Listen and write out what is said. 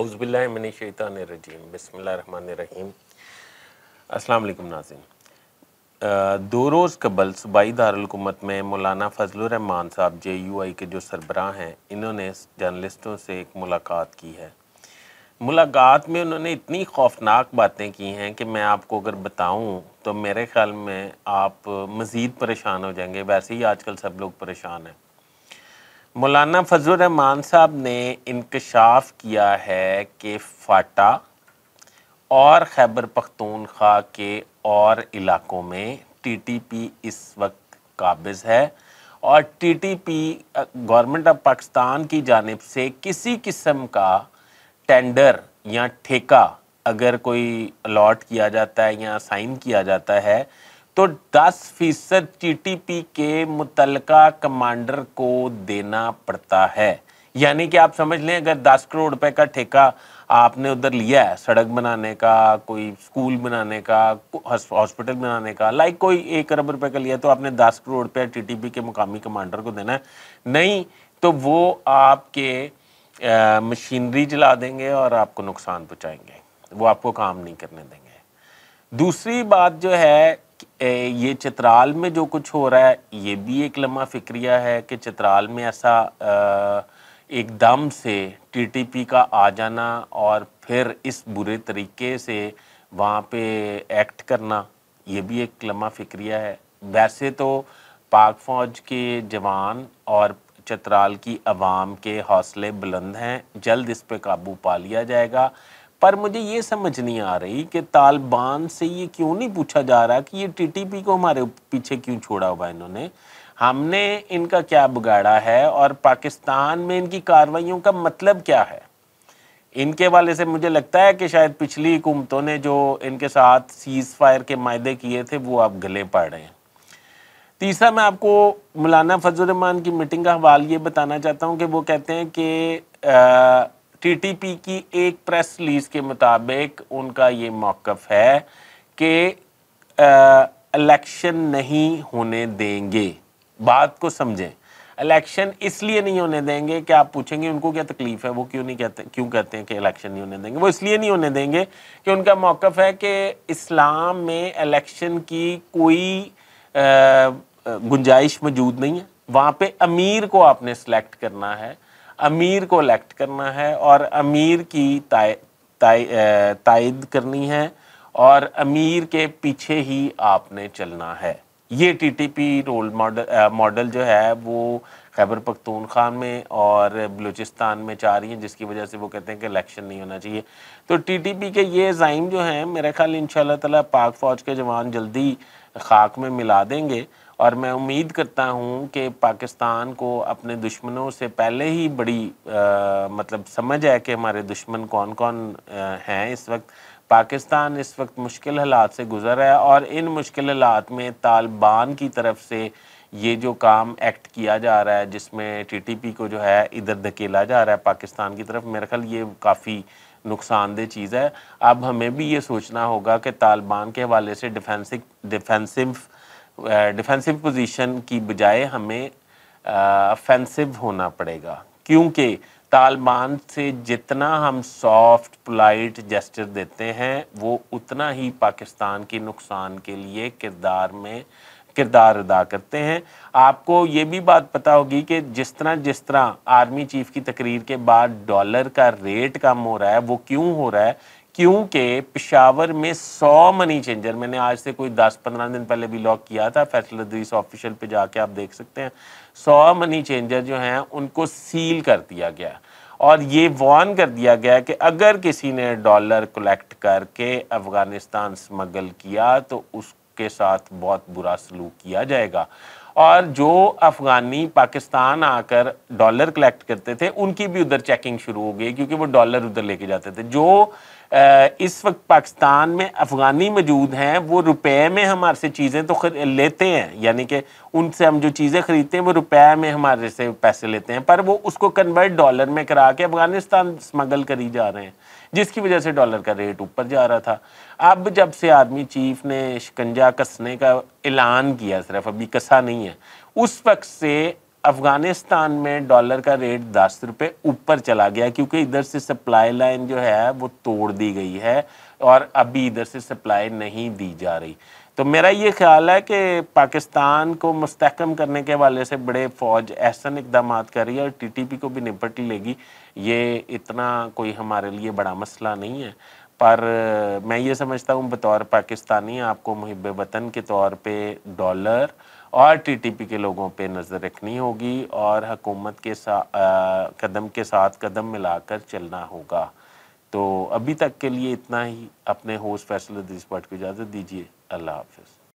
अउज़बिल्लिनशैतानरजीम बसमीम अल्लाम नाजिम दो रोज़ कबल सूबाई दारकूमत में मौलाना फजलरहमान साहब जे यू आई के जो सरबराह हैं इन्होंने जर्नलिस्टों से एक मुलाकात की है मुलाकात में उन्होंने इतनी खौफनाक बातें की हैं कि मैं आपको अगर बताऊं तो मेरे ख्याल में आप मज़ीद परेशान हो जाएंगे वैसे ही आजकल सब लोग परेशान हैं मौलाना फजल रहमान साहब ने इंकशाफ किया है कि फाटा और खैबर पख्तूनख्वा के और इलाकों में टीटीपी इस वक्त काबिज है और टीटीपी गवर्नमेंट ऑफ पाकिस्तान की जानब से किसी किस्म का टेंडर या ठेका अगर कोई अलॉट किया जाता है या साइन किया जाता है तो 10 फीसद टी के मुतलका कमांडर को देना पड़ता है यानी कि आप समझ लें अगर 10 करोड़ रुपए का ठेका आपने उधर लिया है सड़क बनाने का कोई स्कूल बनाने का हॉस्पिटल बनाने का लाइक कोई एक अरब रुपए का लिया तो आपने 10 करोड़ रुपया टीटीपी के मुकामी कमांडर को देना है नहीं तो वो आपके मशीनरी जला देंगे और आपको नुकसान पहुँचाएंगे वो आपको काम नहीं करने देंगे दूसरी बात जो है ये चित्राल में जो कुछ हो रहा है ये भी एक लम्बा फिक्रिया है कि चित्राल में ऐसा एकदम से टीटीपी का आ जाना और फिर इस बुरे तरीके से वहाँ पे एक्ट करना ये भी एक लम्बा फिक्रिया है वैसे तो पाक फ़ौज के जवान और चतराल की आवाम के हौसले बुलंद हैं जल्द इस पर काबू पा लिया जाएगा पर मुझे ये समझ नहीं आ रही कि तालिबान से ये क्यों नहीं पूछा जा रहा कि ये टीटीपी को हमारे पीछे क्यों छोड़ा हुआ इन्होंने हमने इनका क्या बिगाड़ा है और पाकिस्तान में इनकी कार्रवाइयों का मतलब क्या है इनके वाले से मुझे लगता है कि शायद पिछली हुकूमतों ने जो इनके साथ सीज़ फायर के मायदे किए थे वो आप गले पड़ रहे हैं तीसरा मैं आपको मौलाना फजलरहमान की मीटिंग का हवाल ये बताना चाहता हूँ कि वो कहते हैं कि टीटीपी की एक प्रेस रिलीज के मुताबिक उनका ये मौकफ है कि इलेक्शन नहीं होने देंगे बात को समझें इलेक्शन इसलिए नहीं होने देंगे कि आप पूछेंगे उनको क्या तकलीफ है वो क्यों नहीं कहते क्यों कहते हैं कि इलेक्शन नहीं होने देंगे वो इसलिए नहीं होने देंगे कि उनका मौकफ है कि इस्लाम में इलेक्शन की कोई गुंजाइश मौजूद नहीं है वहाँ पे अमीर को आपने सेलेक्ट करना है अमीर को इलेक्ट करना है और अमीर की तायद करनी है और अमीर के पीछे ही आपने चलना है ये टीटीपी रोल मॉडल मॉडल जो है वो खैबर पख्तूनख्वा में और बलूचिस्तान में चाह रही हैं जिसकी वजह से वो कहते हैं कि इलेक्शन नहीं होना चाहिए तो टीटीपी के ये जाइम जो हैं मेरे ख्याल इन शाह पाक फ़ौज के जवान जल्दी खाक में मिला देंगे और मैं उम्मीद करता हूँ कि पाकिस्तान को अपने दुश्मनों से पहले ही बड़ी आ, मतलब समझ है कि हमारे दुश्मन कौन कौन हैं इस वक्त पाकिस्तान इस वक्त मुश्किल हालात से गुजर रहा है और इन मुश्किल हालात में तालिबान की तरफ से ये जो काम एक्ट किया जा रहा है जिसमें टीटीपी को जो है इधर धकेला जा रहा है पाकिस्तान की तरफ मेरे ख्याल ये काफ़ी नुकसानदेह चीज़ है अब हमें भी ये सोचना होगा कि तालिबान के हवाले से डिफेंसिव डिफेंसिव डिफेंसिव पोजीशन की बजाय हमें ऑफेंसिव होना पड़ेगा क्योंकि तालिबान से जितना हम सॉफ्ट पोलाइट जेस्टर देते हैं वो उतना ही पाकिस्तान के नुकसान के लिए किरदार में किरदार अदा करते हैं आपको ये भी बात पता होगी कि जिस तरह जिस तरह आर्मी चीफ की तकरीर के बाद डॉलर का रेट कम हो रहा है वो क्यों हो रहा है क्योंकि पिशावर में सौ मनी चेंजर मैंने आज से कोई दस पंद्रह दिन पहले भी लॉक किया था फैसल अदरीस तो ऑफिशियल पे जाके आप देख सकते हैं सौ मनी चेंजर जो हैं उनको सील कर दिया गया और ये वॉन कर दिया गया कि अगर किसी ने डॉलर कलेक्ट करके अफ़गानिस्तान स्मगल किया तो उसके साथ बहुत बुरा सलूक किया जाएगा और जो अफ़गानी पाकिस्तान आकर डॉलर कलेक्ट करते थे उनकी भी उधर चेकिंग शुरू हो गई क्योंकि वो डॉलर उधर लेके जाते थे जो इस वक्त पाकिस्तान में अफ़गानी मौजूद हैं वो रुपए में हमारे से चीज़ें तो लेते हैं यानी कि उनसे हम जो चीज़ें ख़रीदते हैं वो रुपए में हमारे से पैसे लेते हैं पर वो उसको कन्वर्ट डॉलर में करा के अफ़गानिस्तान स्मगल करी जा रहे हैं जिसकी वजह से डॉलर का रेट ऊपर जा रहा था अब जब से आदमी चीफ ने शिकंजा कसने का ऐलान किया सिर्फ अभी कसा नहीं है उस वक्त से अफगानिस्तान में डॉलर का रेट दस रुपये ऊपर चला गया क्योंकि इधर से सप्लाई लाइन जो है वो तोड़ दी गई है और अभी इधर से सप्लाई नहीं दी जा रही तो मेरा ये ख्याल है कि पाकिस्तान को मुस्तकम करने के हवाले से बड़े फ़ौज ऐसा इकदाम कर रही है और टी टी पी को भी निपट लेगी ये इतना कोई हमारे लिए बड़ा मसला नहीं है पर मैं ये समझता हूँ बतौर पाकिस्तानी आपको मुहब वतन के तौर पे डॉलर और टीटीपी के लोगों पे नज़र रखनी होगी और हकूमत के साथ कदम के साथ कदम मिलाकर चलना होगा तो अभी तक के लिए इतना ही अपने होस्ट फैसल दिस पाठ को इजाज़त दीजिए अल्लाह हाफिज़